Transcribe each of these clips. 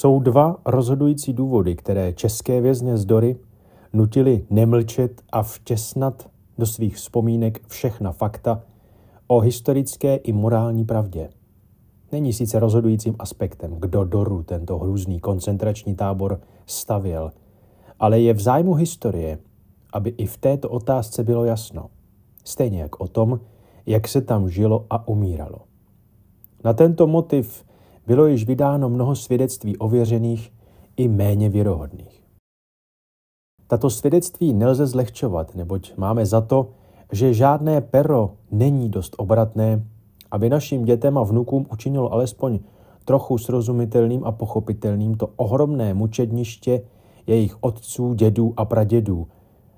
jsou dva rozhodující důvody, které české vězně z Dory nutili nemlčet a vtěsnat do svých vzpomínek všechna fakta o historické i morální pravdě. Není sice rozhodujícím aspektem, kdo Doru tento hrůzný koncentrační tábor stavěl, ale je v zájmu historie, aby i v této otázce bylo jasno, stejně jak o tom, jak se tam žilo a umíralo. Na tento motiv bylo již vydáno mnoho svědectví ověřených i méně věrohodných. Tato svědectví nelze zlehčovat, neboť máme za to, že žádné pero není dost obratné, aby našim dětem a vnukům učinilo alespoň trochu srozumitelným a pochopitelným to ohromné mučedniště jejich otců, dědů a pradědů,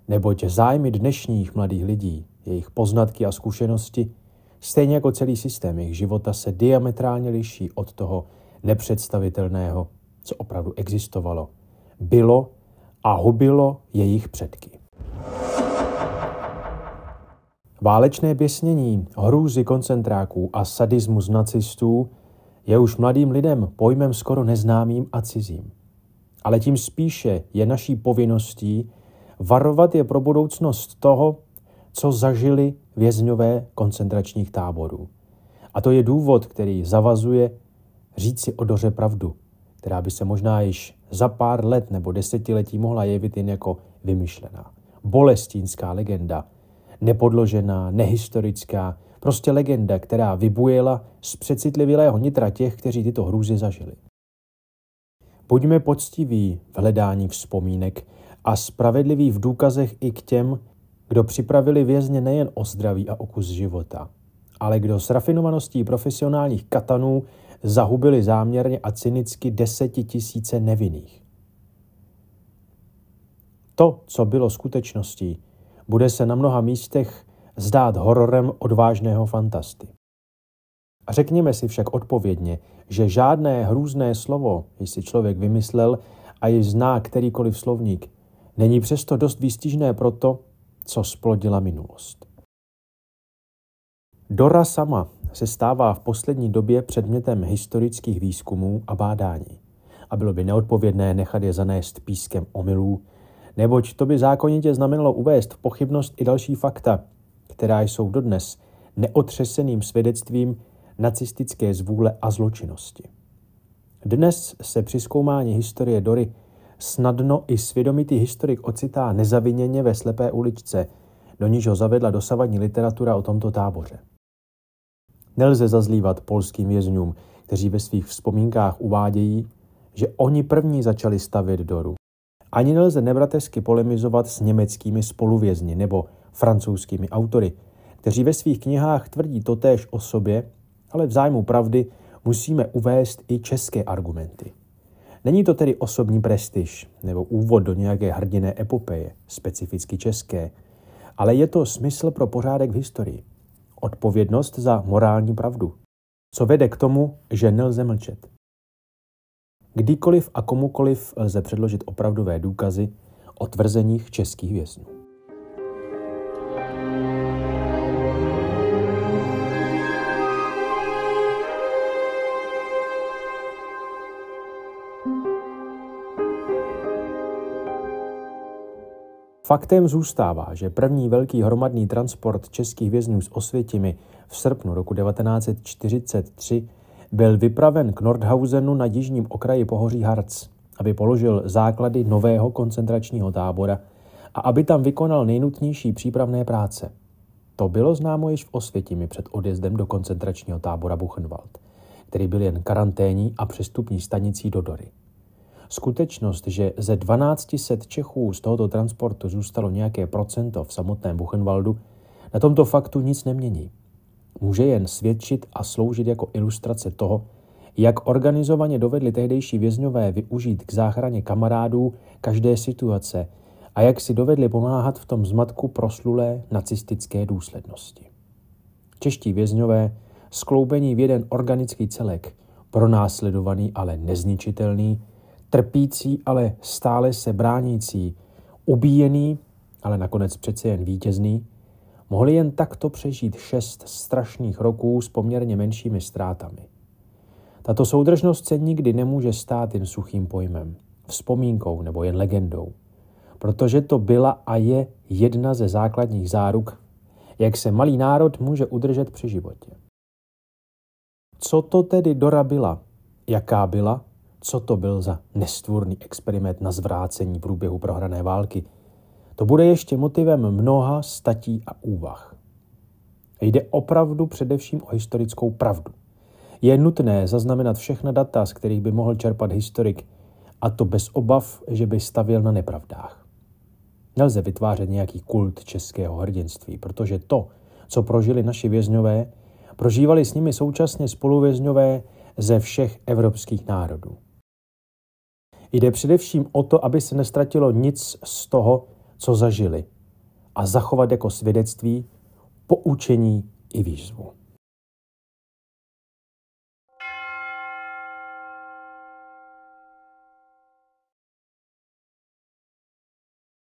neboť zájmy dnešních mladých lidí, jejich poznatky a zkušenosti Stejně jako celý systém jejich života se diametrálně liší od toho nepředstavitelného, co opravdu existovalo, bylo a hubilo jejich předky. Válečné běsnění, hrůzy koncentráků a sadismus nacistů je už mladým lidem pojmem skoro neznámým a cizím. Ale tím spíše je naší povinností varovat je pro budoucnost toho, co zažili vězňové koncentračních táborů. A to je důvod, který zavazuje říci o doře pravdu, která by se možná již za pár let nebo desetiletí mohla jevit jen jako vymyšlená. Bolestínská legenda, nepodložená, nehistorická, prostě legenda, která vybujela z přecitlivilého nitra těch, kteří tyto hrůzy zažili. Buďme poctiví v hledání vzpomínek a spravedliví v důkazech i k těm, kdo připravili vězně nejen o zdraví a o kus života, ale kdo s rafinovaností profesionálních katanů zahubili záměrně a cynicky desetitisíce nevinných. To, co bylo skutečností, bude se na mnoha místech zdát hororem odvážného fantasty. A řekněme si však odpovědně, že žádné hrůzné slovo, si člověk vymyslel a již zná kterýkoliv slovník, není přesto dost výstižné proto, co splodila minulost. Dora sama se stává v poslední době předmětem historických výzkumů a bádání a bylo by neodpovědné nechat je zanést pískem omylů, neboť to by zákonitě znamenalo uvést v pochybnost i další fakta, která jsou dodnes neotřeseným svědectvím nacistické zvůle a zločinnosti. Dnes se při zkoumání historie Dory snadno i svědomitý historik ocitá nezaviněně ve slepé uličce, do níž ho zavedla dosavadní literatura o tomto táboře. Nelze zazlívat polským vězňům, kteří ve svých vzpomínkách uvádějí, že oni první začali stavět doru. Ani nelze nebratersky polemizovat s německými spoluvězni nebo francouzskými autory, kteří ve svých knihách tvrdí totéž o sobě, ale v zájmu pravdy musíme uvést i české argumenty. Není to tedy osobní prestiž nebo úvod do nějaké hrdiné epopeje, specificky české, ale je to smysl pro pořádek v historii. Odpovědnost za morální pravdu, co vede k tomu, že nelze mlčet. Kdykoliv a komukoliv lze předložit opravdové důkazy o tvrzeních českých vězňů. Faktem zůstává, že první velký hromadný transport českých vězňů z Osvětimi v srpnu roku 1943 byl vypraven k Nordhausenu na jižním okraji pohoří Harz, aby položil základy nového koncentračního tábora a aby tam vykonal nejnutnější přípravné práce. To bylo známo již v Osvětimi před odjezdem do koncentračního tábora Buchenwald, který byl jen karanténní a přestupní stanicí do Dory. Skutečnost, že ze 1200 Čechů z tohoto transportu zůstalo nějaké procento v samotném Buchenwaldu, na tomto faktu nic nemění. Může jen svědčit a sloužit jako ilustrace toho, jak organizovaně dovedli tehdejší vězňové využít k záchraně kamarádů každé situace a jak si dovedli pomáhat v tom zmatku proslulé nacistické důslednosti. Čeští vězňové, skloubení v jeden organický celek, pronásledovaný, ale nezničitelný, trpící, ale stále se bránící, ubíjený, ale nakonec přeci jen vítězný, mohli jen takto přežít šest strašných roků s poměrně menšími ztrátami. Tato soudržnost se nikdy nemůže stát jen suchým pojmem, vzpomínkou nebo jen legendou, protože to byla a je jedna ze základních záruk, jak se malý národ může udržet při životě. Co to tedy Dora byla? Jaká byla? co to byl za nestvůrný experiment na zvrácení průběhu prohrané války. To bude ještě motivem mnoha statí a úvah. Jde opravdu především o historickou pravdu. Je nutné zaznamenat všechna data, z kterých by mohl čerpat historik, a to bez obav, že by stavěl na nepravdách. Nelze vytvářet nějaký kult českého hrdinství, protože to, co prožili naši vězňové, prožívali s nimi současně spoluvězňové ze všech evropských národů. Jde především o to, aby se nestratilo nic z toho, co zažili a zachovat jako svědectví, poučení i výzvu.